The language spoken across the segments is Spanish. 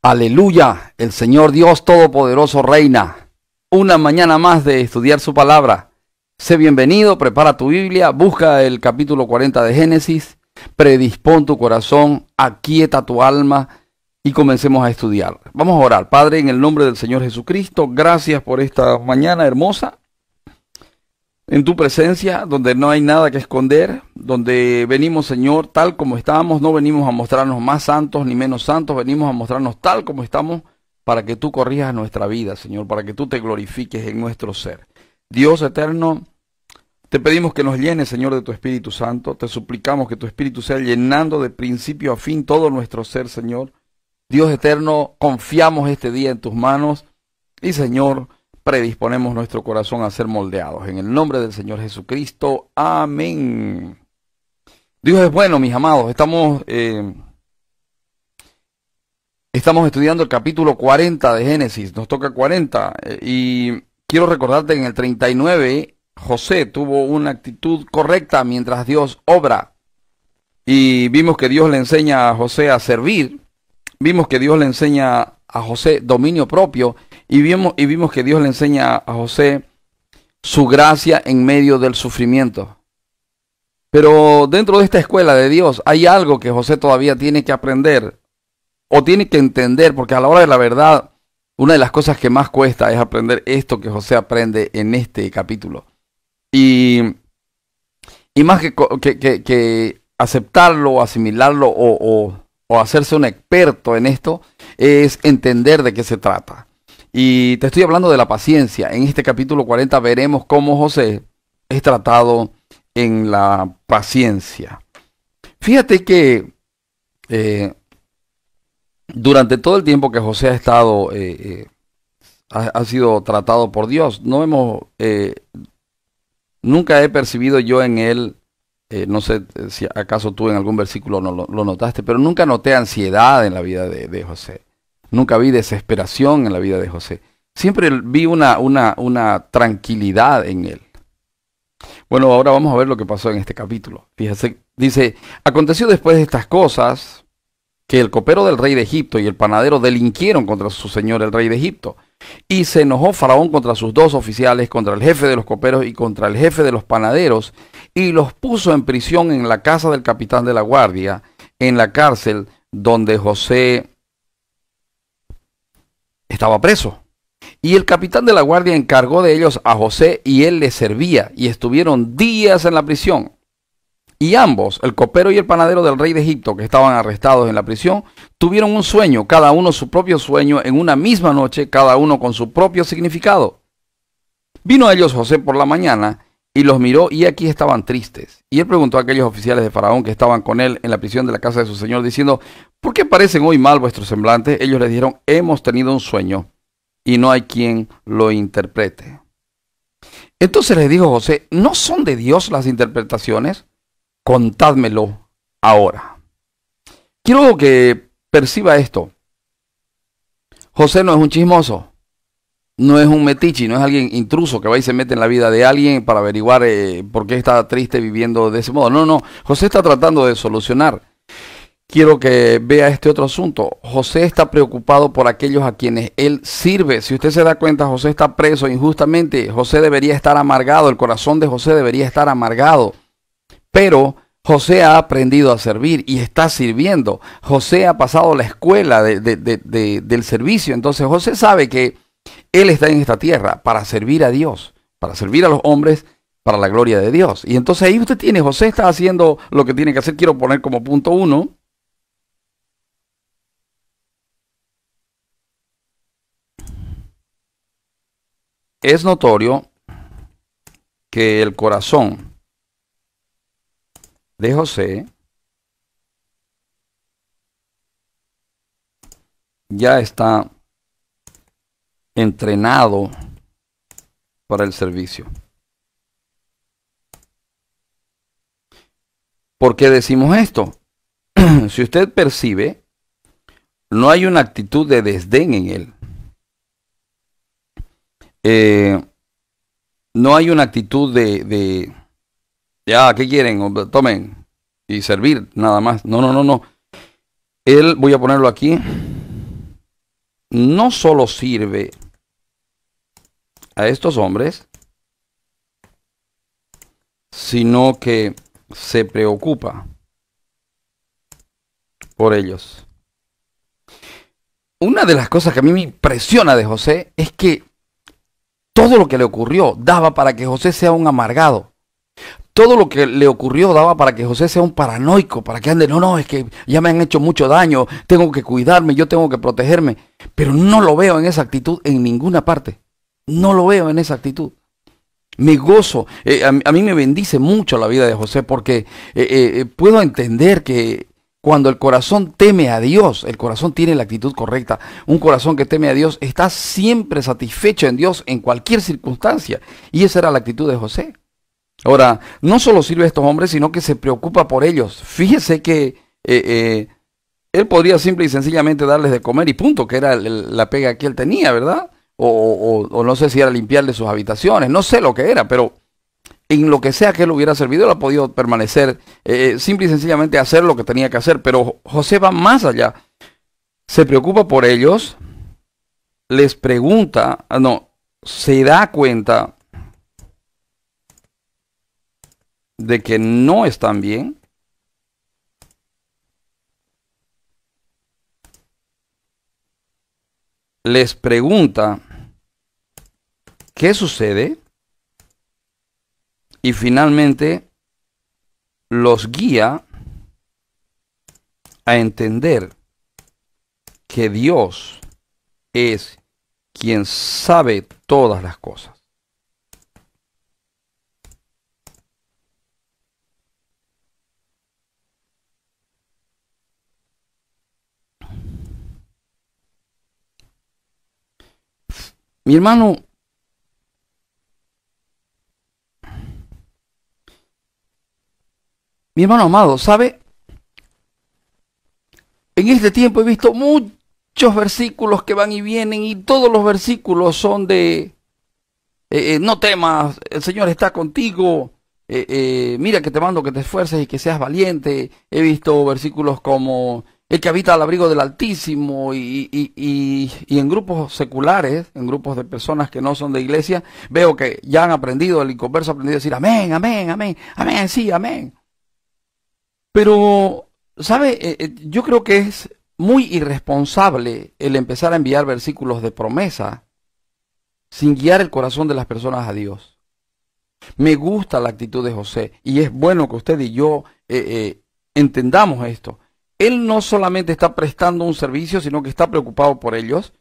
Aleluya, el Señor Dios Todopoderoso reina. Una mañana más de estudiar su palabra. Sé bienvenido, prepara tu Biblia, busca el capítulo 40 de Génesis, predispón tu corazón, aquieta tu alma y comencemos a estudiar. Vamos a orar. Padre, en el nombre del Señor Jesucristo, gracias por esta mañana hermosa en tu presencia, donde no hay nada que esconder, donde venimos, Señor, tal como estamos, no venimos a mostrarnos más santos ni menos santos, venimos a mostrarnos tal como estamos para que tú corrijas nuestra vida, Señor, para que tú te glorifiques en nuestro ser. Dios eterno, te pedimos que nos llenes, Señor, de tu Espíritu Santo, te suplicamos que tu Espíritu sea llenando de principio a fin todo nuestro ser, Señor. Dios eterno, confiamos este día en tus manos y, Señor, predisponemos nuestro corazón a ser moldeados. En el nombre del Señor Jesucristo. Amén. Dios es bueno, mis amados. Estamos, eh, estamos estudiando el capítulo 40 de Génesis. Nos toca 40. Eh, y quiero recordarte que en el 39 José tuvo una actitud correcta mientras Dios obra. Y vimos que Dios le enseña a José a servir. Vimos que Dios le enseña a José dominio propio y vimos, y vimos que Dios le enseña a José su gracia en medio del sufrimiento. Pero dentro de esta escuela de Dios hay algo que José todavía tiene que aprender o tiene que entender, porque a la hora de la verdad, una de las cosas que más cuesta es aprender esto que José aprende en este capítulo. Y, más que, que, aceptarlo, asimilarlo o, o, o hacerse un experto en esto, es entender de qué se trata. Y te estoy hablando de la paciencia. En este capítulo 40 veremos cómo José es tratado en la paciencia. Fíjate que eh, durante todo el tiempo que José ha estado, eh, eh, ha, sido tratado por Dios, no hemos, nunca he percibido yo en él, no sé si acaso tú en algún versículo lo, notaste, pero nunca noté ansiedad en la vida de José. Nunca vi desesperación en la vida de José. Siempre vi una, una, tranquilidad en él. Bueno, ahora vamos a ver lo que pasó en este capítulo. Fíjese, dice, aconteció después de estas cosas que el copero del rey de Egipto y el panadero delinquieron contra su señor el rey de Egipto. Y se enojó Faraón contra sus dos oficiales, contra el jefe de los coperos y contra el jefe de los panaderos, y los puso en prisión en la casa del capitán de la guardia, en la cárcel donde José estaba preso. Y el capitán de la guardia encargó de ellos a José y él les servía y estuvieron días en la prisión. Y ambos, el copero y el panadero del rey de Egipto, que estaban arrestados en la prisión, tuvieron un sueño, cada uno su propio sueño, en una misma noche, cada uno con su propio significado. Vino a ellos José por la mañana y los miró y aquí estaban tristes. Y él preguntó a aquellos oficiales de Faraón que estaban con él en la prisión de la casa de su señor, diciendo, ¿por qué parecen hoy mal vuestros semblantes? Ellos le dijeron, hemos tenido un sueño y no hay quien lo interprete. Entonces le dijo José, ¿no son de Dios las interpretaciones? Contádmelo ahora. Quiero que perciba esto. José no es un chismoso no es un metichi, no es alguien intruso que va y se mete en la vida de alguien para averiguar eh, por qué está triste viviendo de ese modo. No, no, José está tratando de solucionar. Quiero que vea este otro asunto. José está preocupado por aquellos a quienes él sirve. Si usted se da cuenta, José está preso injustamente. José debería estar amargado. El corazón de José debería estar amargado. Pero José ha aprendido a servir y está sirviendo. José ha pasado la escuela del servicio. Entonces José sabe que él está en esta tierra para servir a Dios, para servir a los hombres, para la gloria de Dios. Y entonces ahí usted tiene, José está haciendo lo que tiene que hacer. Quiero poner como punto uno. Es notorio que el corazón de José ya está entrenado para el servicio. ¿Por qué decimos esto? si usted percibe, no hay una actitud de desdén en él. Eh, no hay una actitud de, ya, ¿qué quieren? Tomen y servir, nada más. No, no, no, no. Él, voy a ponerlo aquí, no solo sirve a estos hombres, sino que se preocupa por ellos. Una de las cosas que a mí me impresiona de José es que todo lo que le ocurrió daba para que José sea un amargado. Todo lo que le ocurrió daba para que José sea un paranoico, para que ande, no, no, es que ya me han hecho mucho daño, tengo que cuidarme, yo tengo que protegerme. Pero no lo veo en esa actitud en ninguna parte. No lo veo en esa actitud. Me gozo, eh, a, mí me bendice mucho la vida de José porque eh, eh, puedo entender que cuando el corazón teme a Dios, el corazón tiene la actitud correcta. Un corazón que teme a Dios está siempre satisfecho en Dios en cualquier circunstancia. Y esa era la actitud de José. Ahora, no solo sirve a estos hombres, sino que se preocupa por ellos. Fíjese que él podría simple y sencillamente darles de comer y punto, que era la pega que él tenía, ¿verdad? o, no sé si era limpiarle sus habitaciones, no sé lo que era, pero en lo que sea que le hubiera servido, él ha podido permanecer, eh, eh, simple y sencillamente hacer lo que tenía que hacer, pero José va más allá, se preocupa por ellos, les pregunta, ah, no, se da cuenta de que no están bien, les pregunta ¿Qué sucede? Y finalmente los guía a entender que Dios es quien sabe todas las cosas. Mi hermano, Mi hermano amado, ¿sabe? En este tiempo he visto muchos versículos que van y vienen y todos los versículos son de, eh, eh, no temas, el Señor está contigo, eh, mira que te mando que te esfuerces y que seas valiente. He visto versículos como el que habita al abrigo del Altísimo y, y, y, en grupos seculares, en grupos de personas que no son de iglesia, veo que ya han aprendido, el inconverso ha aprendido a decir amén, amén, amén, amén, sí, amén. Pero, ¿sabe? Eh, eh, yo creo que es muy irresponsable el empezar a enviar versículos de promesa sin guiar el corazón de las personas a Dios. Me gusta la actitud de José y es bueno que usted y yo eh, entendamos esto. Él no solamente está prestando un servicio, sino que está preocupado por ellos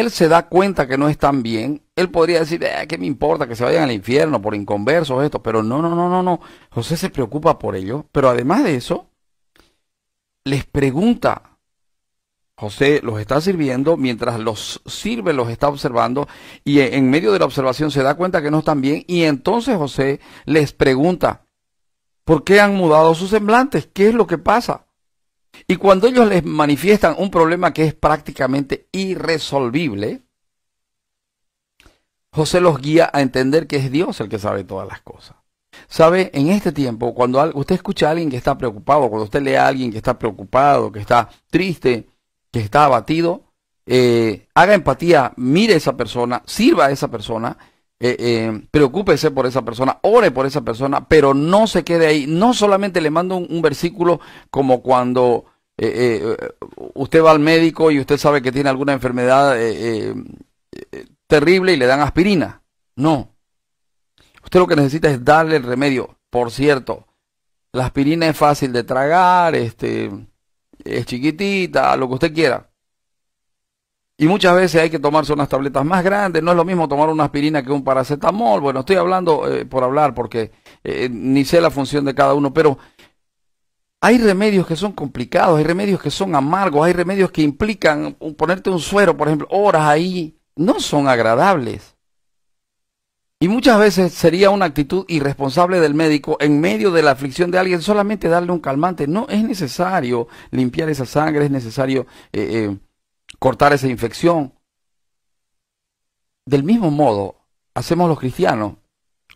él se da cuenta que no están bien, él podría decir, eh, ¿qué me importa que se vayan al infierno por inconversos esto? Pero no, no, no, no, no. José se preocupa por ello, pero además de eso, les pregunta, José los está sirviendo, mientras los sirve los está observando y e, en medio de la observación se da cuenta que no están bien y entonces José les pregunta, ¿por qué han mudado sus semblantes? ¿Qué es lo que pasa? Y cuando ellos les manifiestan un problema que es prácticamente irresolvible, José los guía a entender que es Dios el que sabe todas las cosas. ¿Sabe? En este tiempo, cuando usted escucha a alguien que está preocupado, cuando usted lee a alguien que está preocupado, que está triste, que está abatido, eh, haga empatía, mire a esa persona, sirva a esa persona eh, eh, preocúpese por esa persona, ore por esa persona, pero no se quede ahí. No solamente le mando un, versículo como cuando eh, eh, usted va al médico y usted sabe que tiene alguna enfermedad terrible y le dan aspirina. No. Usted lo que necesita es darle el remedio. Por cierto, la aspirina es fácil de tragar, este, es chiquitita, lo que usted quiera. Y muchas veces hay que tomarse unas tabletas más grandes, no es lo mismo tomar una aspirina que un paracetamol. Bueno, estoy hablando eh, por hablar porque eh, eh, ni sé la función de cada uno, pero hay remedios que son complicados, hay remedios que son amargos, hay remedios que implican ponerte un suero, por ejemplo, horas ahí, no son agradables. Y muchas veces sería una actitud irresponsable del médico en medio de la aflicción de alguien solamente darle un calmante. No, es necesario limpiar esa sangre, es necesario cortar esa infección. Del mismo modo, hacemos los cristianos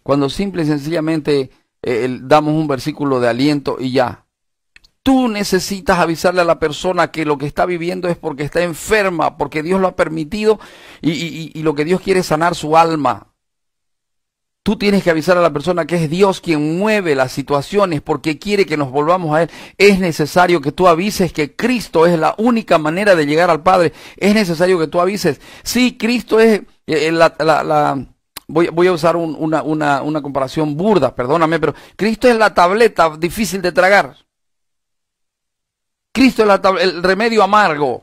cuando simple y sencillamente eh, damos un versículo de aliento y ya. Tú necesitas avisarle a la persona que lo que está viviendo es porque está enferma, porque Dios lo ha permitido y, y lo que Dios quiere es sanar su alma. Tú tienes que avisar a la persona que es Dios quien mueve las situaciones porque quiere que nos volvamos a Él. Es necesario que tú avises que Cristo es la única manera de llegar al Padre. Es necesario que tú avises. Sí, Cristo es eh, eh, la... voy, a usar una, comparación burda, perdóname, pero Cristo es la tableta difícil de tragar. Cristo es el remedio amargo.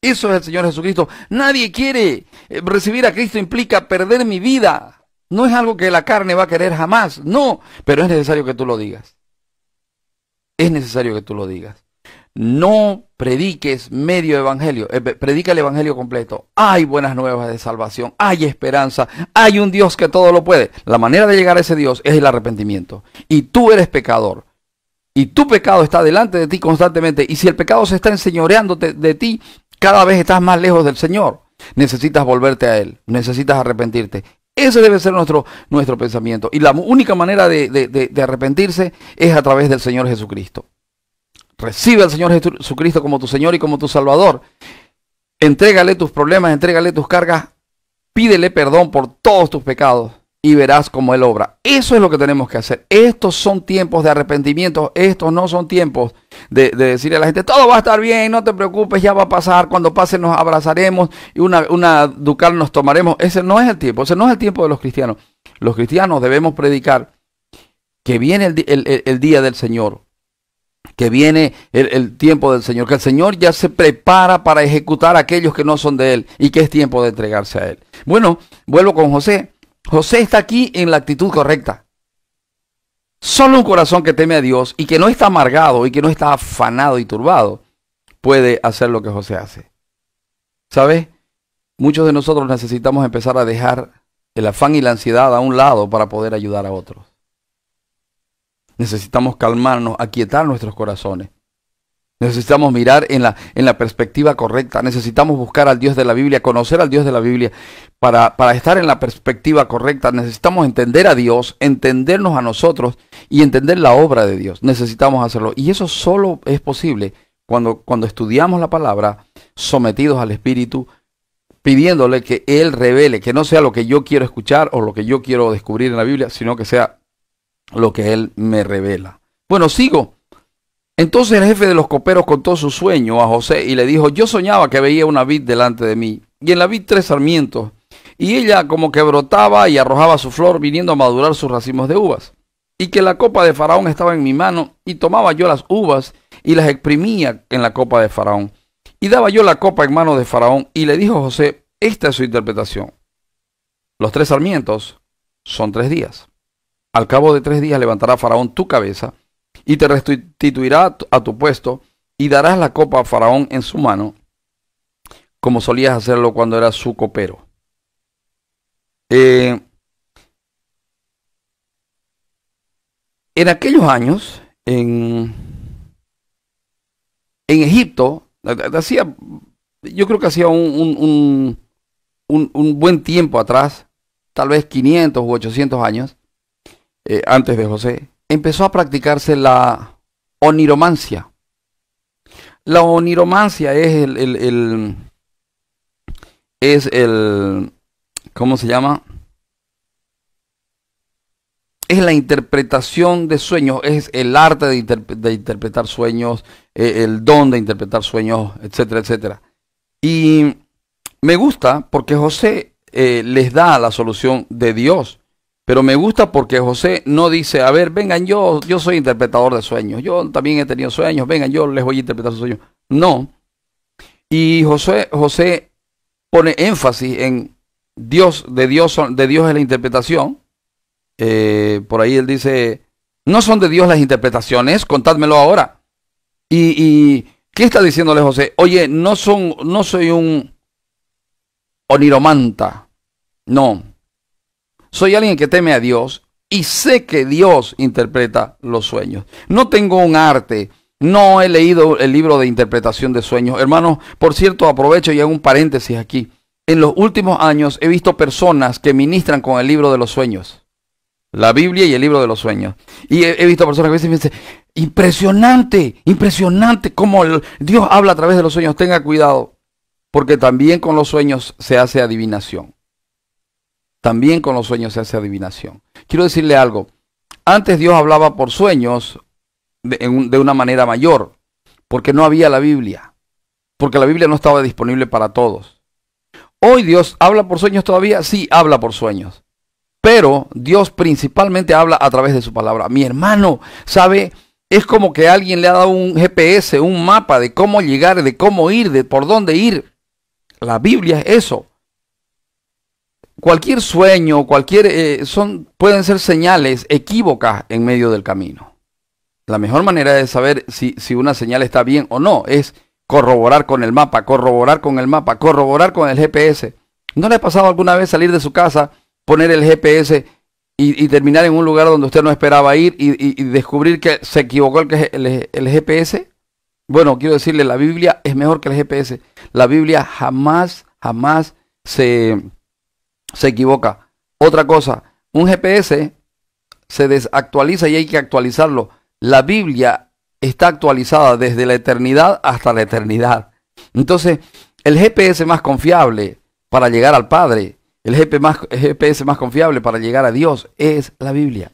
Eso es el Señor Jesucristo. Nadie quiere eh, recibir a Cristo implica perder mi vida. No es algo que la carne va a querer jamás, no, pero es necesario que tú lo digas. Es necesario que tú lo digas. No prediques medio evangelio, eh, predica el evangelio completo. Hay buenas nuevas de salvación, hay esperanza, hay un Dios que todo lo puede. La manera de llegar a ese Dios es el arrepentimiento. Y tú eres pecador. Y tu pecado está delante de ti constantemente. Y si el pecado se está enseñoreando de ti, cada vez estás más lejos del Señor necesitas volverte a Él, necesitas arrepentirte. Ese debe ser nuestro, nuestro pensamiento. Y la única manera de, de, de arrepentirse es a través del Señor Jesucristo. Recibe al Señor Jesucristo como tu Señor y como tu Salvador. Entrégale tus problemas, entrégale tus cargas, pídele perdón por todos tus pecados y verás cómo Él obra. Eso es lo que tenemos que hacer. Estos son tiempos de arrepentimiento. Estos no son tiempos de, decirle a la gente, todo va a estar bien, no te preocupes, ya va a pasar. Cuando pase nos abrazaremos y una, ducal nos tomaremos. Ese no es el tiempo. Ese no es el tiempo de los cristianos. Los cristianos debemos predicar que viene el, día del Señor. Que viene el, el tiempo del Señor, que el Señor ya se prepara para ejecutar a aquellos que no son de Él y que es tiempo de entregarse a Él. Bueno, vuelvo con José. José está aquí en la actitud correcta. Solo un corazón que teme a Dios y que no está amargado y que no está afanado y turbado puede hacer lo que José hace. ¿Sabes? Muchos de nosotros necesitamos empezar a dejar el afán y la ansiedad a un lado para poder ayudar a otros. Necesitamos calmarnos, aquietar nuestros corazones. Necesitamos mirar en la, en la perspectiva correcta. Necesitamos buscar al Dios de la Biblia, conocer al Dios de la Biblia para, estar en la perspectiva correcta. Necesitamos entender a Dios, entendernos a nosotros y entender la obra de Dios. Necesitamos hacerlo. Y eso solo es posible cuando, cuando estudiamos la palabra, sometidos al Espíritu, pidiéndole que Él revele, que no sea lo que yo quiero escuchar o lo que yo quiero descubrir en la Biblia, sino que sea lo que Él me revela. Bueno, sigo. Entonces el jefe de los coperos contó su sueño a José y le dijo, yo soñaba que veía una vid delante de mí, y en la vid tres sarmientos, y ella como que brotaba y arrojaba su flor viniendo a madurar sus racimos de uvas, y que la copa de Faraón estaba en mi mano, y tomaba yo las uvas y las exprimía en la copa de Faraón, y daba yo la copa en mano de Faraón, y le dijo José, esta es su interpretación. Los tres sarmientos son tres días. Al cabo de tres días levantará Faraón tu cabeza, y te restituirá a tu, puesto y darás la copa a Faraón en su mano, como solías hacerlo cuando eras su copero. Eh, en aquellos años, en, en Egipto, hacía, yo creo que hacía un, buen tiempo atrás, tal vez 500 u 800 años, eh, antes de José, empezó a practicarse la oniromancia. La oniromancia es el, es el ¿cómo se llama? Es la interpretación de sueños, es el arte de, de interpretar sueños, eh, el don de interpretar sueños, etcétera, etcétera. Y me gusta porque José eh, les da la solución de Dios. Pero me gusta porque José no dice, a ver, vengan, yo, yo soy interpretador de sueños, yo también he tenido sueños, vengan, yo les voy a interpretar sus sueños. No. Y José, José pone énfasis en Dios, de Dios, de Dios es la interpretación. Eh, por ahí él dice, no son de Dios las interpretaciones, contádmelo ahora. Y, ¿qué está diciéndole José? Oye, no, son, no soy un oniromanta, no soy alguien que teme a Dios y sé que Dios interpreta los sueños. No tengo un arte. No he leído el libro de interpretación de sueños. Hermanos, por cierto, aprovecho y hago un paréntesis aquí. En los últimos años he visto personas que ministran con el libro de los sueños. La Biblia y el libro de los sueños. Y he, visto personas que veces me dicen, impresionante, impresionante cómo Dios habla a través de los sueños. Tenga cuidado, porque también con los sueños se hace adivinación. También con los sueños se hace adivinación. Quiero decirle algo. Antes Dios hablaba por sueños de, una manera mayor, porque no había la Biblia, porque la Biblia no estaba disponible para todos. Hoy Dios habla por sueños todavía, sí, habla por sueños. Pero Dios principalmente habla a través de su palabra. Mi hermano, ¿sabe? Es como que alguien le ha dado un GPS, un mapa de cómo llegar, de cómo ir, de por dónde ir. La Biblia es eso. Cualquier sueño, cualquier, eh, son, pueden ser señales equívocas en medio del camino. La mejor manera de saber si, una señal está bien o no es corroborar con el mapa, corroborar con el mapa, corroborar con el GPS. ¿No le ha pasado alguna vez salir de su casa, poner el GPS y, terminar en un lugar donde usted no esperaba ir y, descubrir que se equivocó el GPS? Bueno, quiero decirle, la Biblia es mejor que el GPS. La Biblia jamás, jamás se se equivoca. Otra cosa, un GPS se desactualiza y hay que actualizarlo. La Biblia está actualizada desde la eternidad hasta la eternidad. Entonces, el GPS más confiable para llegar al Padre, el GPS más confiable para llegar a Dios es la Biblia.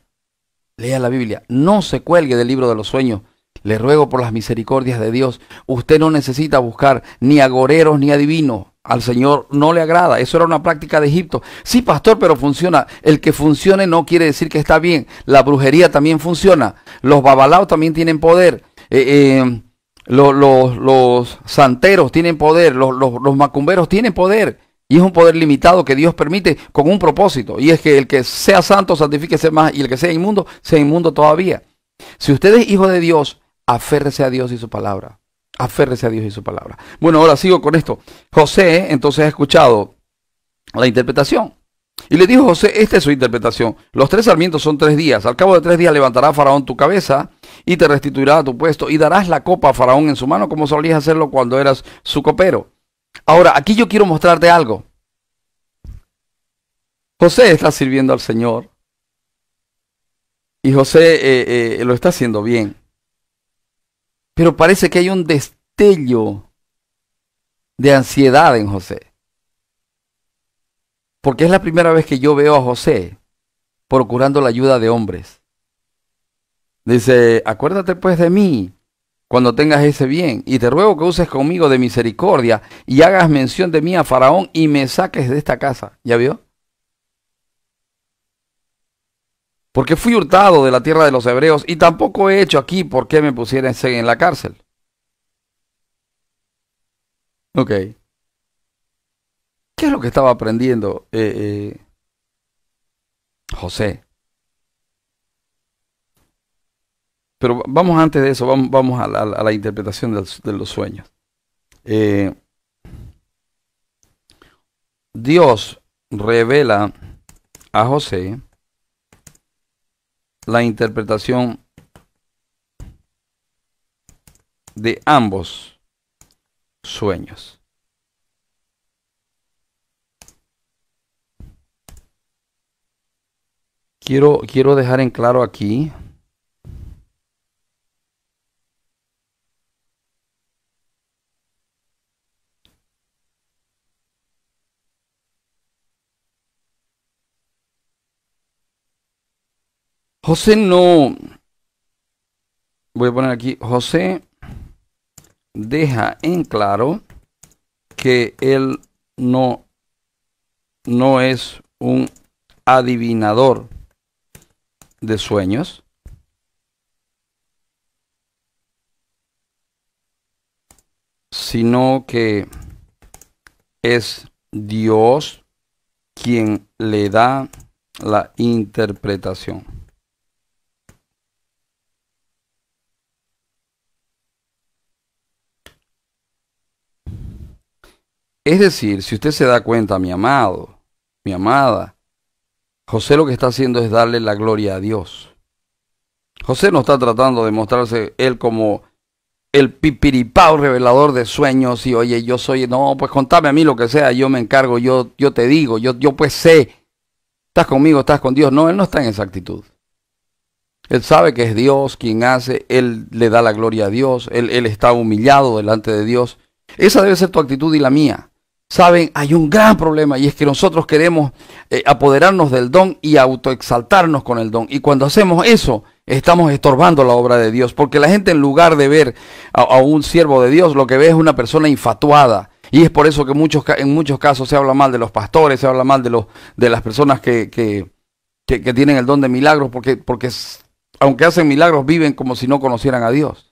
Lea la Biblia. No se cuelgue del libro de los sueños. Le ruego por las misericordias de Dios. Usted no necesita buscar ni agoreros ni adivinos al Señor no le agrada. Eso era una práctica de Egipto. Sí, pastor, pero funciona. El que funcione no quiere decir que está bien. La brujería también funciona. Los babalaos también tienen poder. Eh, eh, los, santeros tienen poder. Los, los, macumberos tienen poder. Y es un poder limitado que Dios permite con un propósito. Y es que el que sea santo santifíquese más y el que sea inmundo sea inmundo todavía. Si usted es hijo de Dios, aférrese a Dios y su palabra aférrese a Dios y su palabra. Bueno, ahora sigo con esto. José entonces ha escuchado la interpretación. Y le dijo José, esta es su interpretación. Los tres sarmientos son tres días. Al cabo de tres días levantará Faraón tu cabeza y te restituirá a tu puesto y darás la copa a Faraón en su mano como solías hacerlo cuando eras su copero. Ahora, aquí yo quiero mostrarte algo. José está sirviendo al Señor y José eh, eh, lo está haciendo bien. Pero parece que hay un destello de ansiedad en José. Porque es la primera vez que yo veo a José procurando la ayuda de hombres. Dice, acuérdate pues de mí cuando tengas ese bien, y te ruego que uses conmigo de misericordia y hagas mención de mí a Faraón y me saques de esta casa. ¿Ya vio? porque fui hurtado de la tierra de los hebreos y tampoco he hecho aquí porque qué me pusieran en la cárcel. Ok. ¿Qué es lo que estaba aprendiendo eh, eh, José? Pero vamos antes de eso, vamos, a, la, interpretación de los sueños. Eh, Dios revela a José la interpretación de ambos sueños. Quiero, quiero dejar en claro aquí José no... Voy a poner aquí, José deja en claro que él no, no es un adivinador de sueños. sino que es Dios quien le da la interpretación. Es decir, si usted se da cuenta, mi amado, mi amada, José lo que está haciendo es darle la gloria a Dios. José no está tratando de mostrarse él como el pipiripao revelador de sueños y oye, yo soy, no, pues contame a mí lo que sea, yo me encargo, yo, yo te digo, yo, yo pues sé, estás conmigo, estás con Dios. No, él no está en esa actitud. Él sabe que es Dios quien hace, él le da la gloria a Dios, él, él está humillado delante de Dios. Esa debe ser tu actitud y la mía. Saben, hay un gran problema y es que nosotros queremos eh, apoderarnos del don y autoexaltarnos con el don. Y cuando hacemos eso, estamos estorbando la obra de Dios, porque la gente en lugar de ver a, un siervo de Dios, lo que ve es una persona infatuada. Y es por eso que muchos, en muchos casos se habla mal de los pastores, se habla mal de, los, de las personas que, que tienen el don de milagros, porque, porque aunque hacen milagros, viven como si no conocieran a Dios.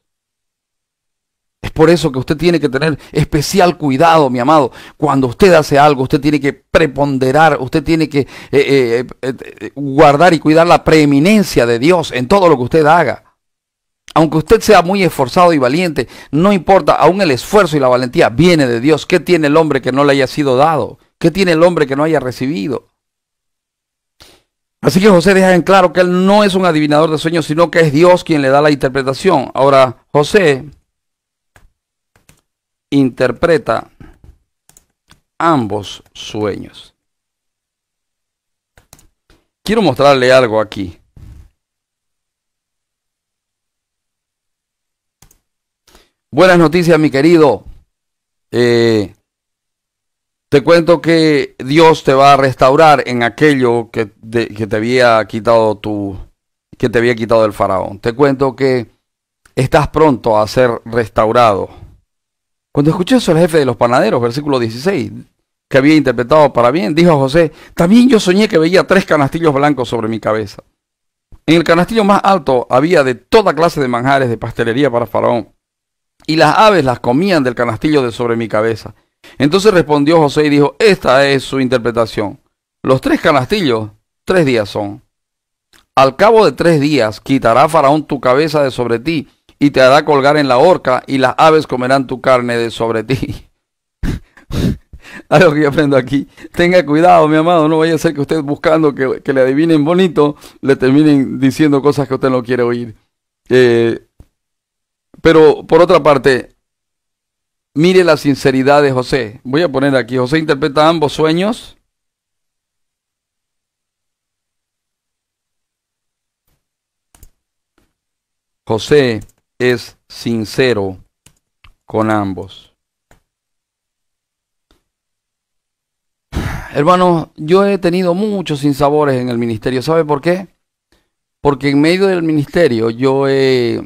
Es por eso que usted tiene que tener especial cuidado, mi amado. Cuando usted hace algo, usted tiene que preponderar, usted tiene que eh, eh, eh, guardar y cuidar la preeminencia de Dios en todo lo que usted haga. Aunque usted sea muy esforzado y valiente, no importa, aún el esfuerzo y la valentía viene de Dios. ¿Qué tiene el hombre que no le haya sido dado? ¿Qué tiene el hombre que no haya recibido? Así que José deja en claro que él no es un adivinador de sueños, sino que es Dios quien le da la interpretación. Ahora, José interpreta ambos sueños. Quiero mostrarle algo aquí. Buenas noticias, mi querido. Eh, te cuento que Dios te va a restaurar en aquello que que te había quitado tu que te había quitado el faraón. Te cuento que estás pronto a ser restaurado cuando escuché eso, el jefe de los panaderos, versículo 16, que había interpretado para bien, dijo a José, también yo soñé que veía tres canastillos blancos sobre mi cabeza. En el canastillo más alto había de toda clase de manjares de pastelería para Faraón, y las aves las comían del canastillo de sobre mi cabeza. Entonces respondió José y dijo, esta es su interpretación. Los tres canastillos, tres días son. Al cabo de tres días quitará Faraón tu cabeza de sobre ti y te hará colgar en la horca y las aves comerán tu carne de sobre ti. Algo que yo aprendo aquí. Tenga cuidado, mi amado, no vaya a ser que usted buscando que, le adivinen bonito, le terminen diciendo cosas que usted no quiere oír. Eh, pero por otra parte, mire la sinceridad de José. Voy a poner aquí, José interpreta ambos sueños. José es sincero con ambos. Hermanos, yo he tenido muchos sinsabores en el ministerio. ¿Sabe por qué? Porque en medio del ministerio yo he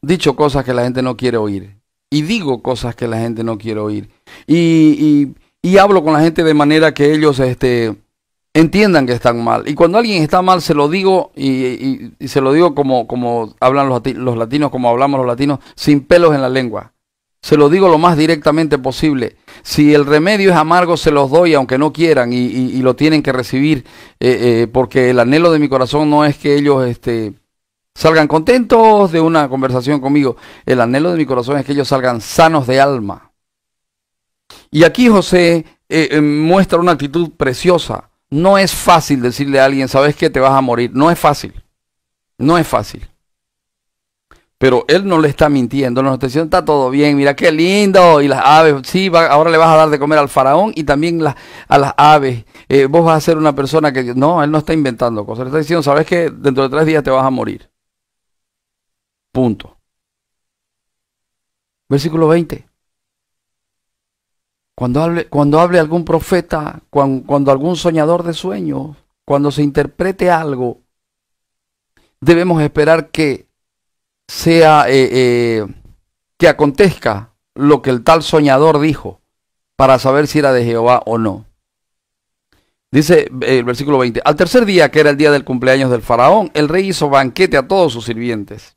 dicho cosas que la gente no quiere oír. Y digo cosas que la gente no quiere oír. Y, y hablo con la gente de manera que ellos este, entiendan que están mal. Y cuando alguien está mal, se lo digo y, se lo digo como, como hablan los, latinos, como hablamos los latinos, sin pelos en la lengua. Se lo digo lo más directamente posible. Si el remedio es amargo, se los doy, aunque no quieran y, lo tienen que recibir, eh, eh, porque el anhelo de mi corazón no es que ellos este, salgan contentos de una conversación conmigo. El anhelo de mi corazón es que ellos salgan sanos de alma. Y aquí José eh, muestra una actitud preciosa no es fácil decirle a alguien, sabes qué? te vas a morir. No es fácil. No es fácil. Pero él no le está mintiendo, no está diciendo, está todo bien, mira qué lindo. Y las aves, sí, ahora le vas a dar de comer al faraón y también a las aves. Eh, vos vas a ser una persona que... No, él no está inventando cosas, le está diciendo, sabes que dentro de tres días te vas a morir. Punto. Versículo 20. Cuando hable, cuando hable algún profeta, cuando, algún soñador de sueños, cuando se interprete algo, debemos esperar que sea, eh, eh, que acontezca lo que el tal soñador dijo para saber si era de Jehová o no. Dice eh, el versículo 20, al tercer día, que era el día del cumpleaños del faraón, el rey hizo banquete a todos sus sirvientes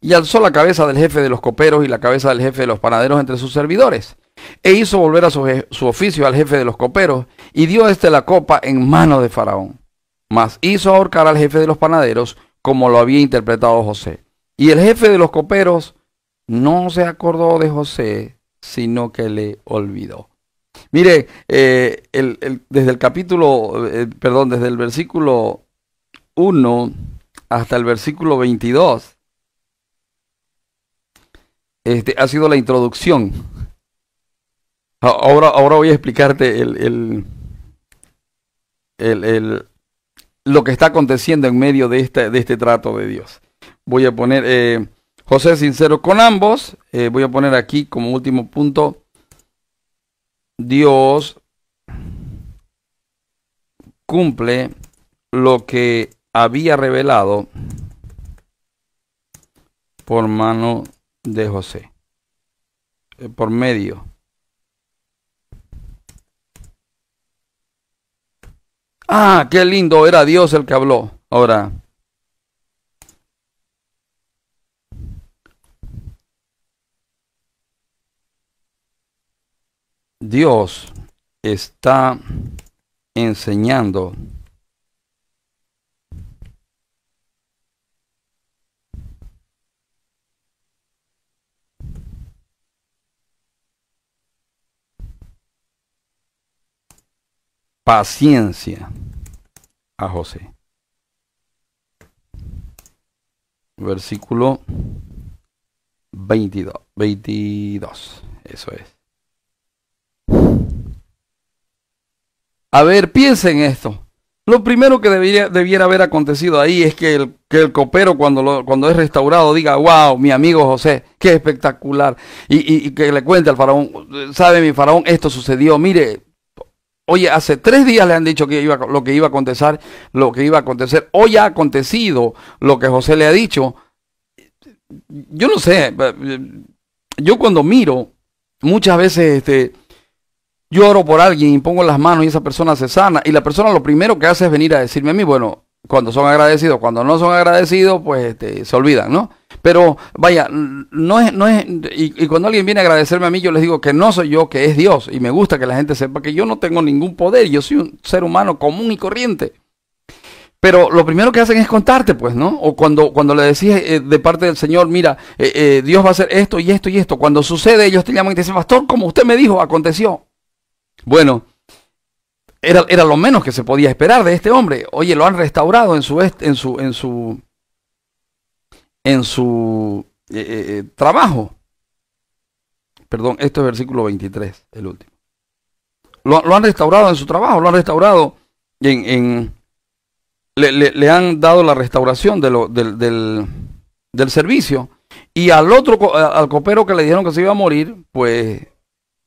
y alzó la cabeza del jefe de los coperos y la cabeza del jefe de los panaderos entre sus servidores e hizo volver a su, oficio al jefe de los coperos, y dio este la copa en mano de Faraón. Mas hizo ahorcar al jefe de los panaderos, como lo había interpretado José. Y el jefe de los coperos no se acordó de José, sino que le olvidó. Mire, eh, desde el capítulo, eh, perdón, desde el versículo 1 hasta el versículo 22, este, ha sido la introducción Ah, ahora, voy a explicarte el, lo que está aconteciendo en medio de este, este trato de Dios. Voy a poner eh, José sincero con ambos. Eh, voy a poner aquí como último punto. Dios cumple lo que había revelado por mano de José, eh, por medio Ah, qué lindo, era Dios el que habló. Ahora, Dios está enseñando paciencia a José. Versículo 22. 22. Eso es. A ver, piensen esto. Lo primero que debiera haber acontecido ahí es que el, copero cuando, cuando es restaurado diga, wow, mi amigo José, qué espectacular. y que le cuente al faraón, sabe mi faraón, esto sucedió, mire, Oye, hace tres días le han dicho que iba, lo que iba a acontecer, lo que iba a acontecer. Hoy ha acontecido lo que José le ha dicho. Yo no sé, eh, yo cuando miro, muchas veces este, lloro por alguien y pongo las manos y esa persona se sana. Y la persona lo primero que hace es venir a decirme a mí, bueno, cuando son agradecidos, cuando no son agradecidos, pues este, se olvidan, ¿no? Pero vaya, no es, no es, y, cuando alguien viene a agradecerme a mí, yo les digo que no soy yo, que es Dios. Y me gusta que la gente sepa que yo no tengo ningún poder, yo soy un ser humano común y corriente. Pero lo primero que hacen es contarte, pues, ¿no? O cuando, cuando le decís eh, de parte del Señor, mira, eh, eh, Dios va a hacer esto y esto y esto. Cuando sucede, ellos te llaman y te dicen, pastor, como usted me dijo, aconteció. Bueno, era, era, lo menos que se podía esperar de este hombre. Oye, lo han restaurado en su, en su, en su, en su eh, eh, eh, trabajo. Perdón, esto es versículo 23, el último. Lo, han restaurado en su trabajo, lo han restaurado en... le, han dado la restauración del, servicio. Y al otro, al copero que le dijeron que se iba a morir, pues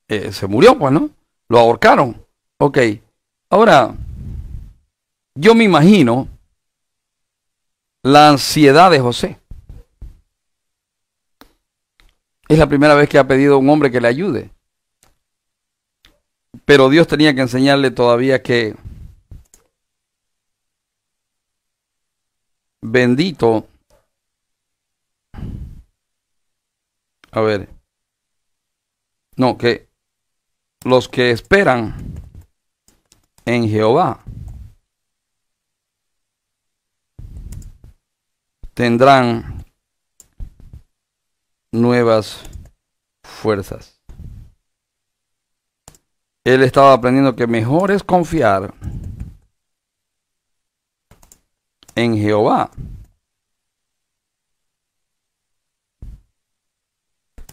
se murió, pues, ¿no? Lo ahorcaron. Ok. Ahora, yo me imagino la ansiedad de José. Es la primera vez que ha pedido a un hombre que le ayude. Pero Dios tenía que enseñarle todavía que bendito. A ver. No, que los que esperan en Jehová tendrán nuevas fuerzas. Él estaba aprendiendo que mejor es confiar en Jehová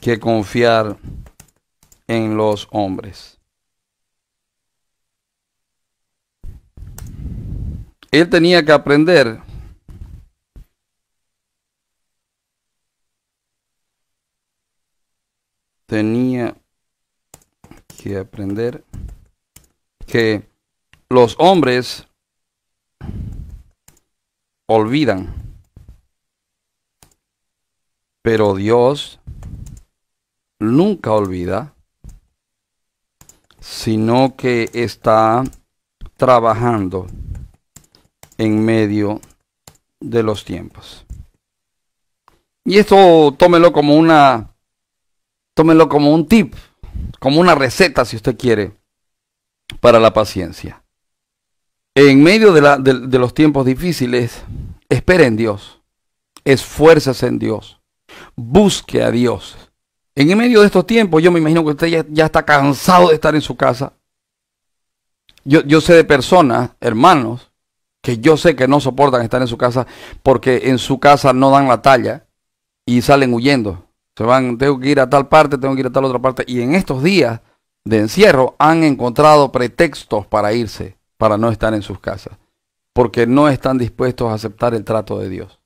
que confiar en los hombres. Él tenía que aprender tenía que aprender que los hombres olvidan, pero Dios nunca olvida, sino que está trabajando en medio de los tiempos. Y esto tómelo como una Tómenlo como un tip, como una receta, si usted quiere, para la paciencia. En medio de, los tiempos difíciles, espere en Dios, esfuérzase en Dios, busque a Dios. En medio de estos tiempos, yo me imagino que usted ya, está cansado de estar en su casa. yo, sé de personas, hermanos, que yo sé que no soportan estar en su casa porque en su casa no dan la talla y salen huyendo. Se van, tengo que ir a tal parte, tengo que ir a tal otra parte. Y en estos días de encierro han encontrado pretextos para irse, para no estar en sus casas, porque no están dispuestos a aceptar el trato de Dios.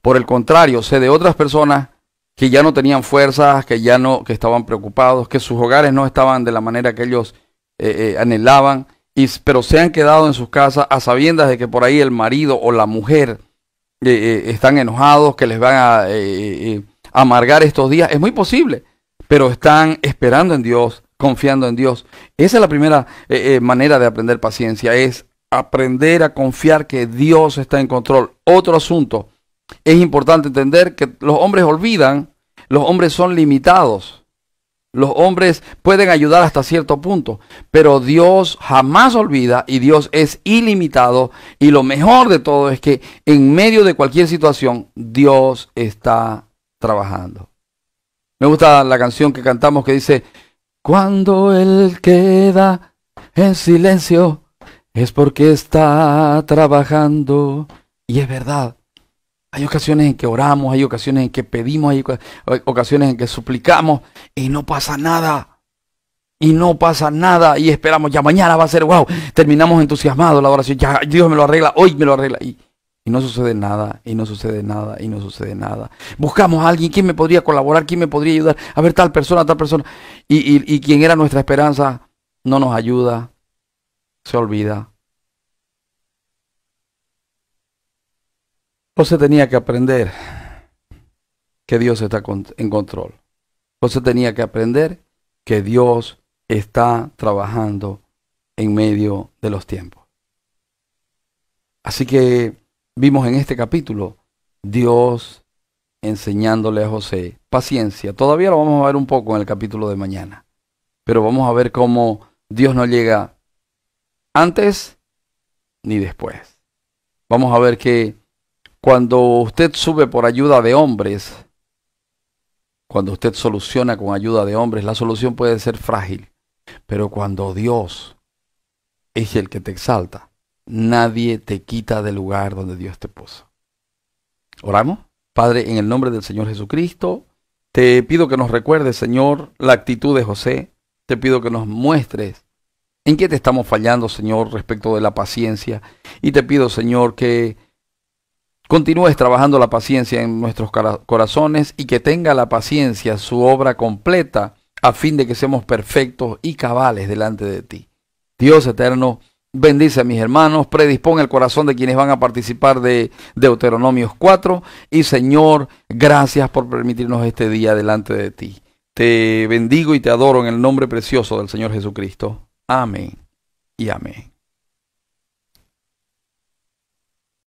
Por el contrario, sé de otras personas que ya no tenían fuerzas, que ya no, que estaban preocupados, que sus hogares no estaban de la manera que ellos eh, eh, anhelaban, y, pero se han quedado en sus casas a sabiendas de que por ahí el marido o la mujer eh, están enojados, que les van a amargar estos días. Es muy posible, pero están esperando en Dios, confiando en Dios. Esa es la primera eh, eh, manera de aprender paciencia, es aprender a confiar que Dios está en control. Otro asunto, es importante entender que los hombres olvidan, los hombres son limitados. Los hombres pueden ayudar hasta cierto punto, pero Dios jamás olvida y Dios es ilimitado. Y lo mejor de todo es que en medio de cualquier situación, Dios está trabajando. Me gusta la canción que cantamos que dice, cuando Él queda en silencio es porque está trabajando. Y es verdad. Hay ocasiones en que oramos, hay ocasiones en que pedimos, hay ocasiones en que suplicamos y no pasa nada. Y no pasa nada y esperamos, ya mañana va a ser, wow, terminamos entusiasmados la oración, ya Dios me lo arregla, hoy me lo arregla. Y, y no sucede nada, y no sucede nada, y no sucede nada. Buscamos a alguien, ¿quién me podría colaborar? ¿Quién me podría ayudar? A ver, tal persona, tal persona. Y, quien era nuestra esperanza no nos ayuda, se olvida. se tenía que aprender que Dios está en control. se tenía que aprender que Dios está trabajando en medio de los tiempos. Así que vimos en este capítulo, Dios enseñándole a José paciencia. Todavía lo vamos a ver un poco en el capítulo de mañana, pero vamos a ver cómo Dios no llega antes ni después. Vamos a ver que cuando usted sube por ayuda de hombres, cuando usted soluciona con ayuda de hombres, la solución puede ser frágil, pero cuando Dios es el que te exalta, nadie te quita del lugar donde Dios te puso. Oramos. Padre, en el nombre del Señor Jesucristo, te pido que nos recuerdes, Señor, la actitud de José. Te pido que nos muestres en qué te estamos fallando, Señor, respecto de la paciencia. Y te pido, Señor, que continúes trabajando la paciencia en nuestros corazones y que tenga la paciencia su obra completa a fin de que seamos perfectos y cabales delante de ti. Dios eterno, Bendice a mis hermanos, predispone el corazón de quienes van a participar de Deuteronomios 4. Y Señor, gracias por permitirnos este día delante de ti. Te bendigo y te adoro en el nombre precioso del Señor Jesucristo. Amén y amén.